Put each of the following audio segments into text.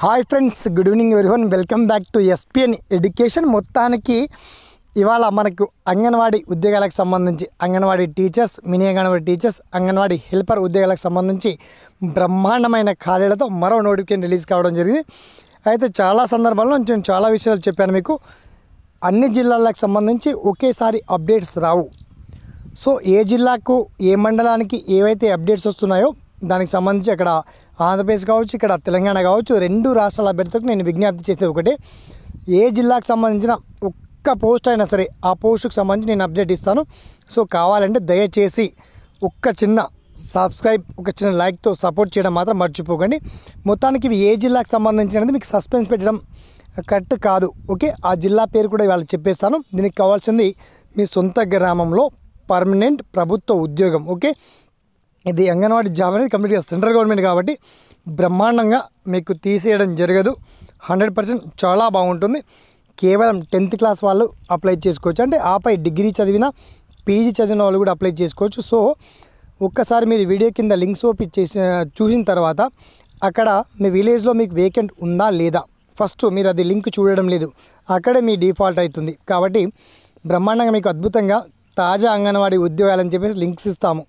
hi friends good evening one welcome back to SPN education మొత్తానికి ఇవాళ మనకు అంగన్వాడీ ఉద్యోగాలకు సంబంధించి Anganwadi teachers mini Anganwadi teachers Anganwadi helper ఉద్యోగాలకు సంబంధించి బ్రహ్మాండమైన ఖాళీలతో మరో నోటిఫికేషన్ రిలీజ్ కావడం జరిగింది అయితే చాలా సందర్భాల్లో నేను చాలా విషయాలు చెప్పాను మీకు అన్ని జిల్లాలకు సంబంధించి ఒకేసారి అప్డేట్స్ రావు సో ఏ జిల్లాకు ఏ మండలానికి ఏవైతే అప్డేట్స్ వస్తున్నాయో దానికి సంబంధించి అక్కడ ఆంధ్రప్రదేశ్ కావచ్చు ఇక్కడ తెలంగాణ కావచ్చు రెండు రాష్ట్రాల అభ్యర్థులకు నేను విజ్ఞప్తి చేసేది ఒకటి ఏ జిల్లాకు సంబంధించిన ఒక్క పోస్ట్ అయినా సరే ఆ పోస్టుకు సంబంధించి నేను అప్డేట్ ఇస్తాను సో కావాలంటే దయచేసి ఒక్క చిన్న సబ్స్క్రైబ్ ఒక చిన్న లైక్తో సపోర్ట్ చేయడం మాత్రం మర్చిపోకండి మొత్తానికి ఇవి ఏ జిల్లాకు సంబంధించినది మీకు సస్పెన్స్ పెట్టడం కరెక్ట్ కాదు ఓకే ఆ జిల్లా పేరు కూడా ఇవాళ చెప్పేస్తాను దీనికి కావాల్సింది మీ సొంత గ్రామంలో పర్మనెంట్ ప్రభుత్వ ఉద్యోగం ఓకే ఇది అంగన్వాడి జాబ్ అనేది కంప్లీట్గా సెంట్రల్ గవర్నమెంట్ కాబట్టి బ్రహ్మాండంగా మీకు తీసేయడం జరగదు హండ్రెడ్ పర్సెంట్ చాలా బాగుంటుంది కేవలం టెన్త్ క్లాస్ వాళ్ళు అప్లై చేసుకోవచ్చు అంటే ఆపై డిగ్రీ చదివిన పీజీ చదివిన వాళ్ళు కూడా అప్లై చేసుకోవచ్చు సో ఒక్కసారి మీరు వీడియో కింద లింక్స్ ఓపెన్ చేసిన చూసిన తర్వాత అక్కడ మీ విలేజ్లో మీకు వేకెంట్ ఉందా లేదా ఫస్ట్ మీరు అది లింక్ చూడడం లేదు అక్కడే మీ డిఫాల్ట్ అవుతుంది కాబట్టి బ్రహ్మాండంగా మీకు అద్భుతంగా తాజా అంగన్వాడీ ఉద్యోగాలని చెప్పేసి లింక్స్ ఇస్తాము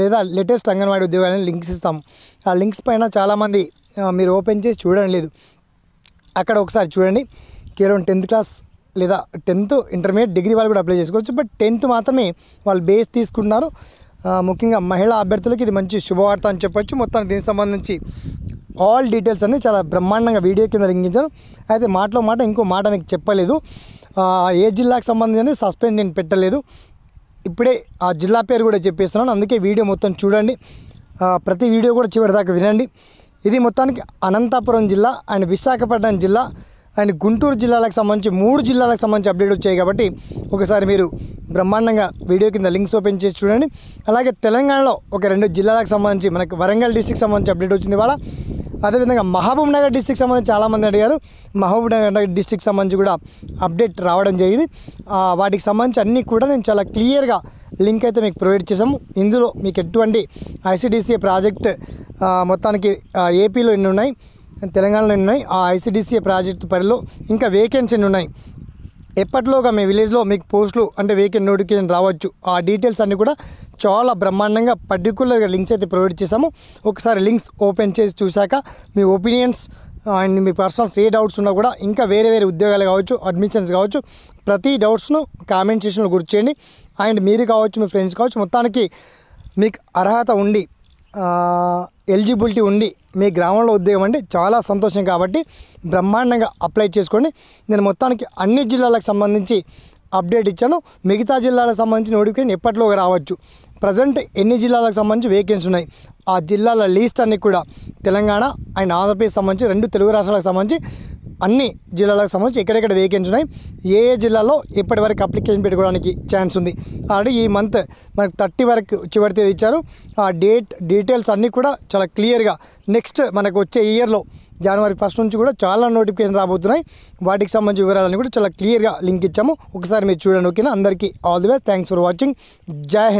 లేదా లేటెస్ట్ అంగన్వాడీ ఉద్యోగాలని లింక్స్ ఇస్తాము ఆ లింక్స్ పైన చాలామంది మీరు ఓపెన్ చేసి చూడడం లేదు అక్కడ ఒకసారి చూడండి కేవలం టెన్త్ క్లాస్ లేదా టెన్త్ ఇంటర్మీడియట్ డిగ్రీ వాళ్ళు కూడా అప్లై చేసుకోవచ్చు బట్ టెన్త్ మాత్రమే వాళ్ళు బేస్ తీసుకుంటున్నారు ముఖ్యంగా మహిళా అభ్యర్థులకి ఇది మంచి శుభవార్త అని చెప్పొచ్చు మొత్తానికి దీనికి సంబంధించి ఆల్ డీటెయిల్స్ అన్నీ చాలా బ్రహ్మాండంగా వీడియో కింద లింకించాను అయితే మాటలో మాట ఇంకో మాట మీకు చెప్పలేదు ఏ జిల్లాకు సంబంధించి సస్పెండ్ నేను పెట్టలేదు ఇప్పుడే ఆ జిల్లా పేరు కూడా చెప్పేస్తున్నాను అందుకే వీడియో మొత్తం చూడండి ప్రతి వీడియో కూడా చివరిదాకా వినండి ఇది మొత్తానికి అనంతపురం జిల్లా అండ్ విశాఖపట్నం జిల్లా అండ్ గుంటూరు జిల్లాలకు సంబంధించి మూడు జిల్లాలకు సంబంధించి అప్డేట్ వచ్చాయి కాబట్టి ఒకసారి మీరు బ్రహ్మాండంగా వీడియో కింద లింక్స్ ఓపెన్ చేసి చూడండి అలాగే తెలంగాణలో ఒక రెండు జిల్లాలకు సంబంధించి మనకు వరంగల్ డిస్టిక్ సంబంధించి అప్డేట్ వచ్చింది వాళ్ళ అదేవిధంగా మహబూబ్ నగర్ డిస్టిక్ సంబంధించి చాలామంది అడిగారు మహబూబ్ నగర్ డిస్టిక్ సంబంధించి కూడా అప్డేట్ రావడం జరిగింది వాటికి సంబంధించి అన్నీ కూడా నేను చాలా క్లియర్గా లింక్ అయితే మీకు ప్రొవైడ్ చేసాము ఇందులో మీకు ఎటువంటి ఐసీడీసీ ప్రాజెక్ట్ మొత్తానికి ఏపీలో ఎన్ని ఉన్నాయి తెలంగాణలో ఉన్నాయి ఆ ఐసీడీసీ ప్రాజెక్టు పరిలో ఇంకా వేకెన్సీలు ఉన్నాయి ఎప్పటిలోగా మీ విలేజ్లో మీకు పోస్టులు అంటే వేకెంట్ నోటిఫికేషన్ రావచ్చు ఆ డీటెయిల్స్ అన్నీ కూడా చాలా బ్రహ్మాండంగా పర్టికులర్గా లింక్స్ అయితే ప్రొవైడ్ చేసాము ఒకసారి లింక్స్ ఓపెన్ చేసి చూశాక మీ ఒపీనియన్స్ అండ్ మీ పర్సనల్స్ ఏ డౌట్స్ ఉన్నా కూడా ఇంకా వేరే వేరే ఉద్యోగాలు కావచ్చు అడ్మిషన్స్ కావచ్చు ప్రతి డౌట్స్ను కామెంట్ గుర్తు చేయండి అండ్ మీరు కావచ్చు మీ ఫ్రెండ్స్ కావచ్చు మొత్తానికి మీకు అర్హత ఉండి ఎలిజిబిలిటీ ఉండి మీ గ్రామంలో ఉద్యోగం అంటే చాలా సంతోషం కాబట్టి బ్రహ్మాండంగా అప్లై చేసుకోండి నేను మొత్తానికి అన్ని జిల్లాలకు సంబంధించి అప్డేట్ ఇచ్చాను మిగతా జిల్లాలకు సంబంధించిన నోటిఫికేషన్ ఎప్పట్లో రావచ్చు ప్రజెంట్ ఎన్ని జిల్లాలకు సంబంధించి వేకెన్సీ ఉన్నాయి ఆ జిల్లాల లీస్ట్ అన్ని కూడా తెలంగాణ అండ్ ఆంధ్రప్రదేశ్ సంబంధించి రెండు తెలుగు రాష్ట్రాలకు సంబంధించి అన్ని జిల్లాలకు సంబంధించి ఎక్కడెక్కడ వేకెన్సీ ఉన్నాయి ఏ ఏ జిల్లాలో ఇప్పటి వరకు అప్లికేషన్ పెట్టుకోవడానికి ఛాన్స్ ఉంది ఆల్రెడీ ఈ మంత్ మనకు థర్టీ వరకు చివరి తేదీ ఇచ్చారు ఆ డేట్ డీటెయిల్స్ అన్నీ కూడా చాలా క్లియర్గా నెక్స్ట్ మనకు వచ్చే ఇయర్లో జనవరి ఫస్ట్ నుంచి కూడా చాలా నోటిఫికేషన్ రాబోతున్నాయి వాటికి సంబంధించిన వివరాలన్నీ కూడా చాలా క్లియర్గా లింక్ ఇచ్చాము ఒకసారి మీరు చూడండి ఓకేనా అందరికీ all the best thanks for watching జై హింద్